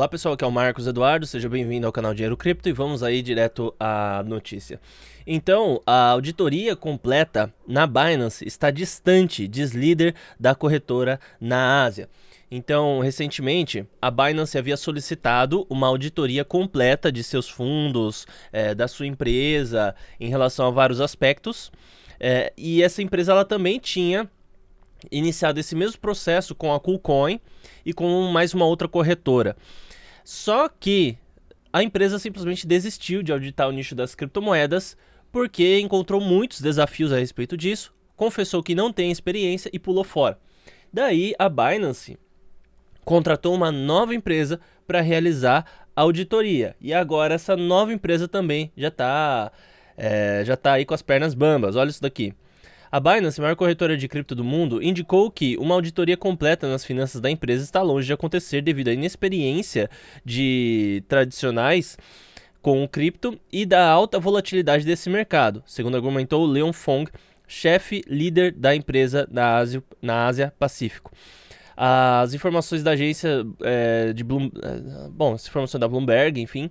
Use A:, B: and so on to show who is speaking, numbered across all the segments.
A: Olá pessoal, aqui é o Marcos Eduardo, seja bem-vindo ao canal Dinheiro Cripto e vamos aí direto à notícia. Então, a auditoria completa na Binance está distante, diz líder da corretora na Ásia. Então, recentemente, a Binance havia solicitado uma auditoria completa de seus fundos, é, da sua empresa, em relação a vários aspectos. É, e essa empresa ela também tinha iniciado esse mesmo processo com a KuCoin e com mais uma outra corretora. Só que a empresa simplesmente desistiu de auditar o nicho das criptomoedas porque encontrou muitos desafios a respeito disso, confessou que não tem experiência e pulou fora. Daí a Binance contratou uma nova empresa para realizar a auditoria. E agora essa nova empresa também já está é, eh, já tá aí com as pernas bambas. Olha isso daqui. A Binance, maior corretora de cripto do mundo, indicou que uma auditoria completa nas finanças da empresa está longe de acontecer devido à inexperiência de tradicionais com o cripto e da alta volatilidade desse mercado, segundo argumentou Leon Fong, chefe líder da empresa na Ásia, na Ásia Pacífico. As informações da agência é, de Bloom, é, bom, as informações da Bloomberg, enfim,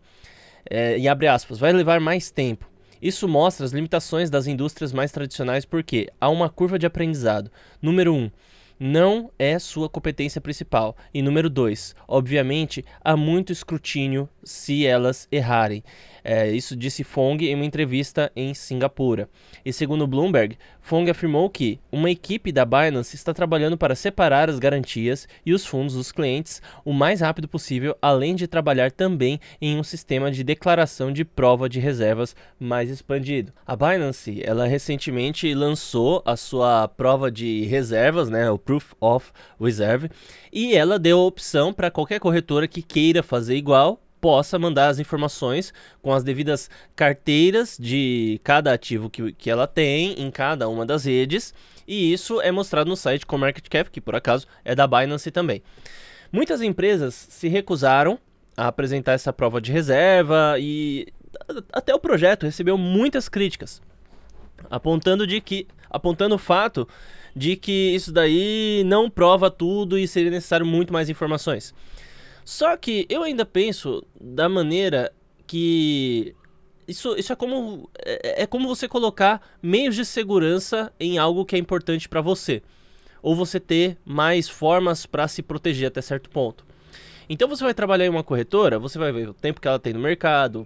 A: é, em abre aspas, vai levar mais tempo. Isso mostra as limitações das indústrias mais tradicionais porque há uma curva de aprendizado. Número 1. Um, não é sua competência principal. E número dois, obviamente, há muito escrutínio se elas errarem. É, isso disse Fong em uma entrevista em Singapura. E segundo Bloomberg, Fong afirmou que uma equipe da Binance está trabalhando para separar as garantias e os fundos dos clientes o mais rápido possível, além de trabalhar também em um sistema de declaração de prova de reservas mais expandido. A Binance, ela recentemente lançou a sua prova de reservas, né, o Proof of Reserve, e ela deu a opção para qualquer corretora que queira fazer igual possa mandar as informações com as devidas carteiras de cada ativo que, que ela tem em cada uma das redes. E isso é mostrado no site com Market Cap que por acaso é da Binance também. Muitas empresas se recusaram a apresentar essa prova de reserva e até o projeto recebeu muitas críticas, apontando de que apontando o fato de que isso daí não prova tudo e seria necessário muito mais informações. Só que eu ainda penso da maneira que isso, isso é como é, é como você colocar meios de segurança em algo que é importante para você, ou você ter mais formas para se proteger até certo ponto. Então você vai trabalhar em uma corretora, você vai ver o tempo que ela tem no mercado,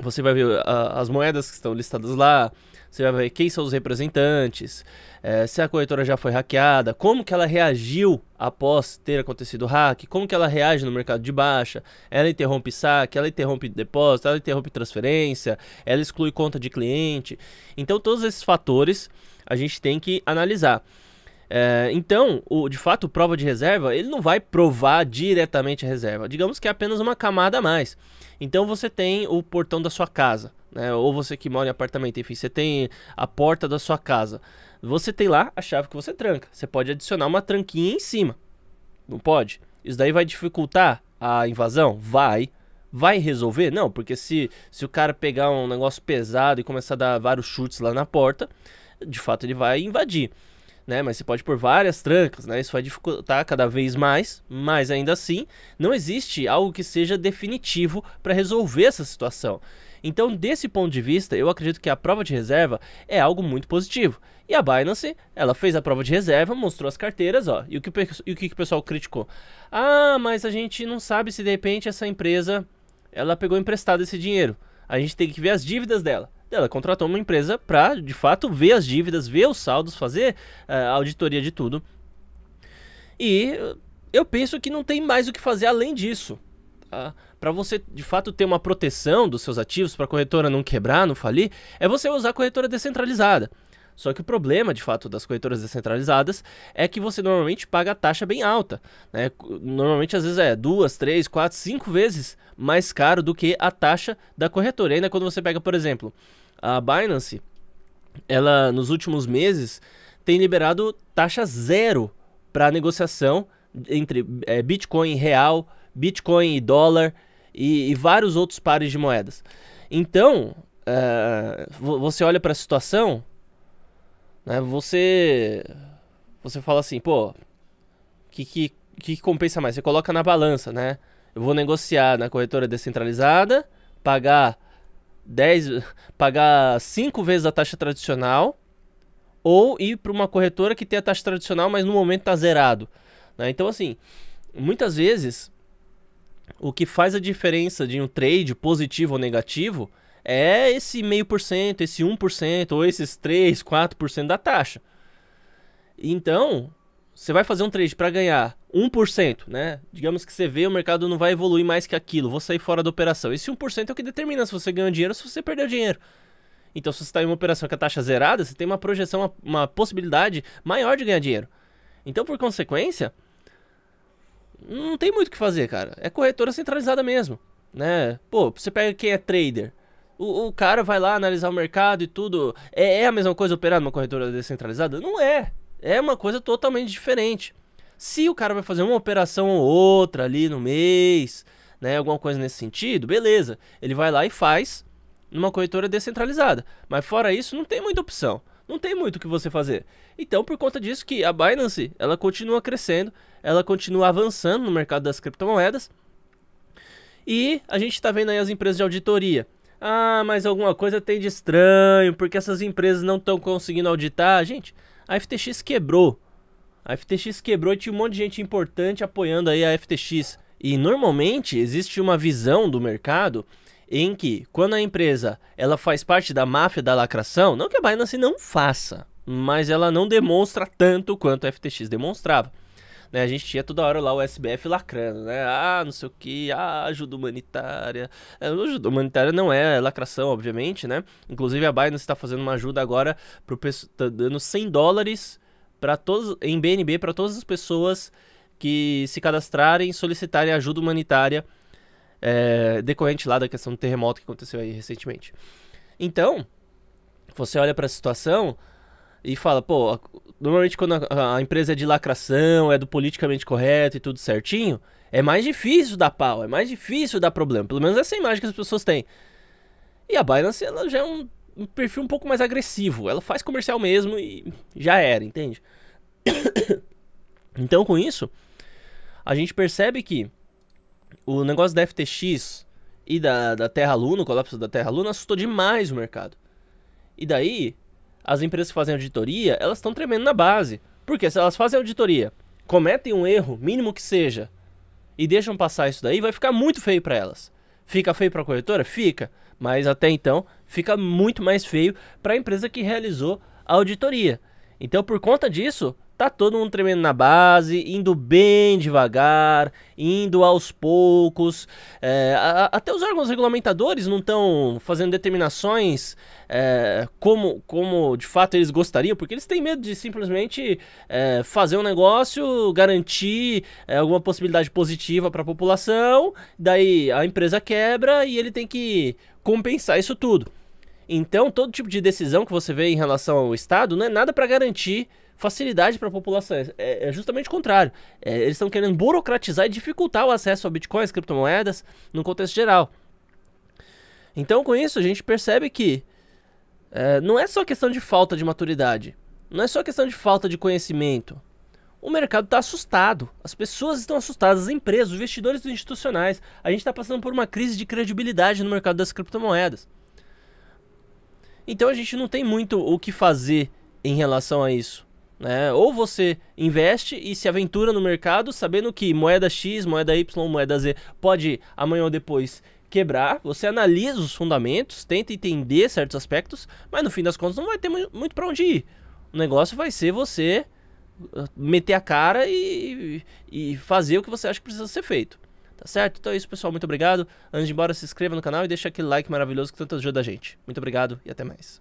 A: você vai ver a, uh, as moedas que estão listadas lá, você vai ver quem são os representantes, é, se a corretora já foi hackeada, como que ela reagiu após ter acontecido o hack, como que ela reage no mercado de baixa, ela interrompe saque, ela interrompe depósito, ela interrompe transferência, ela exclui conta de cliente. Então todos esses fatores a gente tem que analisar. É, então, o, de fato, prova de reserva, ele não vai provar diretamente a reserva. Digamos que é apenas uma camada a mais. Então você tem o portão da sua casa, né? Ou você que mora em apartamento, enfim, você tem a porta da sua casa. Você tem lá a chave que você tranca. Você pode adicionar uma tranquinha em cima. Não pode? Isso daí vai dificultar a invasão? Vai. Vai resolver? Não, porque se, se o cara pegar um negócio pesado e começar a dar vários chutes lá na porta, de fato ele vai invadir né? Mas você pode pôr várias trancas, né? Isso vai dificultar cada vez mais, mas ainda assim, não existe algo que seja definitivo para resolver essa situação. Então, desse ponto de vista, eu acredito que a prova de reserva é algo muito positivo. E a Binance, ela fez a prova de reserva, mostrou as carteiras, ó. E o que, e o, que o pessoal criticou? Ah, mas a gente não sabe se de repente essa empresa ela pegou emprestado esse dinheiro. A gente tem que ver as dívidas dela ela contratou uma empresa para, de fato, ver as dívidas, ver os saldos, fazer eh, a uh, auditoria de tudo. E eu penso que não tem mais o que fazer além disso. Tá? Para você, de fato, ter uma proteção dos seus ativos, para a corretora não quebrar, não falir, é você usar a corretora descentralizada. Só que o problema, de fato, das corretoras descentralizadas é que você normalmente paga a taxa bem alta. Né? Normalmente, às vezes, é duas, três, quatro, cinco vezes mais caro do que a taxa da corretora. E ainda quando você pega, por exemplo, a Binance, ela nos últimos meses tem liberado taxa zero para negociação entre é, Bitcoin real, Bitcoin e dólar e, e, vários outros pares de moedas. Então, eh, você olha para a situação, né? Você você fala assim, pô, que, que que compensa mais? Você coloca na balança, né? Eu vou negociar na corretora descentralizada, pagar 10, pagar 5 vezes a taxa tradicional ou ir para uma corretora que tem a taxa tradicional, mas no momento tá zerado, né? Então assim, muitas vezes o que faz a diferença de um trade positivo ou negativo é esse meio por cento, esse 1%, ou esses 3, 4% da taxa. Então, você vai fazer um trade para ganhar 1%, né? Digamos que você vê o mercado não vai evoluir mais que aquilo, vou sair fora da operação. Esse 1% é o que determina se você ganhou dinheiro ou se você perdeu dinheiro. Então, se você está em uma operação com a taxa zerada, você tem uma projeção, uma, uma possibilidade maior de ganhar dinheiro. Então, por consequência, não tem muito o que fazer, cara. É corretora centralizada mesmo, né? Pô, você pega quem é trader. O, o cara vai lá analisar o mercado e tudo. É, é a mesma coisa operar numa corretora descentralizada? Não é. É uma coisa totalmente diferente. Se o cara vai fazer uma operação ou outra ali no mês, né, alguma coisa nesse sentido, beleza. Ele vai lá e faz numa corretora descentralizada. Mas fora isso, não tem muita opção. Não tem muito o que você fazer. Então, por conta disso que a Binance, ela continua crescendo, ela continua avançando no mercado das criptomoedas. E a gente está vendo aí as empresas de auditoria. Ah, mas alguma coisa tem de estranho, porque essas empresas não estão conseguindo auditar. Gente, a FTX quebrou. A FTX quebrou e tinha um monte de gente importante apoiando aí a FTX. E normalmente existe uma visão do mercado em que quando a empresa ela faz parte da máfia da lacração, não que a Binance não faça, mas ela não demonstra tanto quanto a FTX demonstrava né? A gente tinha toda hora lá o SBF lacrando, né? Ah, não sei o que, ah, ajuda humanitária. É, ajuda humanitária não é lacração, obviamente, né? Inclusive a Binance está fazendo uma ajuda agora pro pessoal, tá dando 100 dólares para todos em BNB para todas as pessoas que se cadastrarem, e solicitarem ajuda humanitária é, decorrente lá da questão do terremoto que aconteceu aí recentemente. Então, você olha para a situação, e fala, pô, normalmente quando a, a, empresa é de lacração, é do politicamente correto e tudo certinho, é mais difícil dar pau, é mais difícil dar problema. Pelo menos essa é a imagem que as pessoas têm. E a Binance, ela já é um, um perfil um pouco mais agressivo. Ela faz comercial mesmo e já era, entende? então, com isso, a gente percebe que o negócio da FTX e da, da Terra Luna, o colapso da Terra Luna, assustou demais o mercado. E daí, as empresas que fazem auditoria, elas estão tremendo na base. Porque se elas fazem auditoria, cometem um erro, mínimo que seja, e deixam passar isso daí, vai ficar muito feio para elas. Fica feio para a corretora? Fica. Mas até então, fica muito mais feio para a empresa que realizou a auditoria. Então, por conta disso, tá todo mundo tremendo na base, indo bem devagar, indo aos poucos. É, a, até os órgãos regulamentadores não estão fazendo determinações é, como, como de fato eles gostariam, porque eles têm medo de simplesmente é, fazer um negócio, garantir é, alguma possibilidade positiva para a população, daí a empresa quebra e ele tem que compensar isso tudo. Então, todo tipo de decisão que você vê em relação ao Estado não é nada para garantir facilidade para a população. É, é, é, justamente o contrário. É, eles estão querendo burocratizar e dificultar o acesso a bitcoins, criptomoedas, no contexto geral. Então, com isso, a gente percebe que é, não é só questão de falta de maturidade, não é só questão de falta de conhecimento. O mercado está assustado, as pessoas estão assustadas, as empresas, os investidores institucionais. A gente está passando por uma crise de credibilidade no mercado das criptomoedas. Então a gente não tem muito o que fazer em relação a isso. Né? Ou você investe e se aventura no mercado, sabendo que moeda X, moeda Y, moeda Z pode amanhã ou depois quebrar. Você analisa os fundamentos, tenta entender certos aspectos, mas no fim das contas não vai ter muito para onde ir. O negócio vai ser você ah, meter a cara e, e fazer o que você acha que precisa ser feito. Tá certo? Então é isso, pessoal. Muito obrigado. Antes de ir embora, se inscreva no canal e deixa aquele like maravilhoso que tanto ajuda a gente. Muito obrigado e até mais.